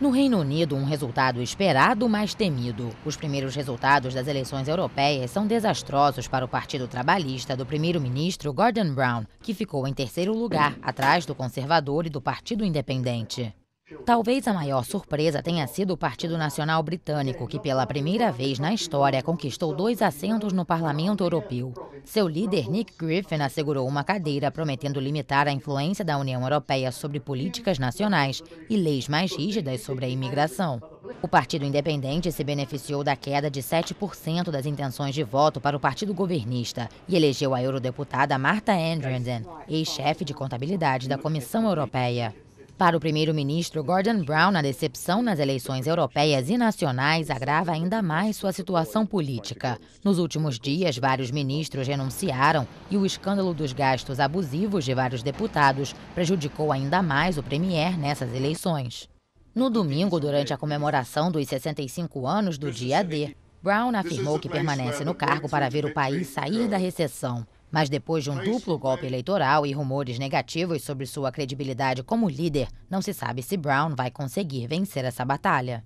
No Reino Unido, um resultado esperado, mas temido. Os primeiros resultados das eleições europeias são desastrosos para o Partido Trabalhista do primeiro-ministro Gordon Brown, que ficou em terceiro lugar, atrás do Conservador e do Partido Independente. Talvez a maior surpresa tenha sido o Partido Nacional Britânico, que pela primeira vez na história conquistou dois assentos no Parlamento Europeu. Seu líder, Nick Griffin, assegurou uma cadeira, prometendo limitar a influência da União Europeia sobre políticas nacionais e leis mais rígidas sobre a imigração. O Partido Independente se beneficiou da queda de 7% das intenções de voto para o Partido Governista e elegeu a eurodeputada Marta Andrenden, ex-chefe de contabilidade da Comissão Europeia. Para o primeiro-ministro Gordon Brown, a decepção nas eleições europeias e nacionais agrava ainda mais sua situação política. Nos últimos dias, vários ministros renunciaram e o escândalo dos gastos abusivos de vários deputados prejudicou ainda mais o premier nessas eleições. No domingo, durante a comemoração dos 65 anos do Dia D, Brown afirmou que permanece no cargo para ver o país sair da recessão. Mas depois de um é duplo golpe é. eleitoral e rumores negativos sobre sua credibilidade como líder, não se sabe se Brown vai conseguir vencer essa batalha.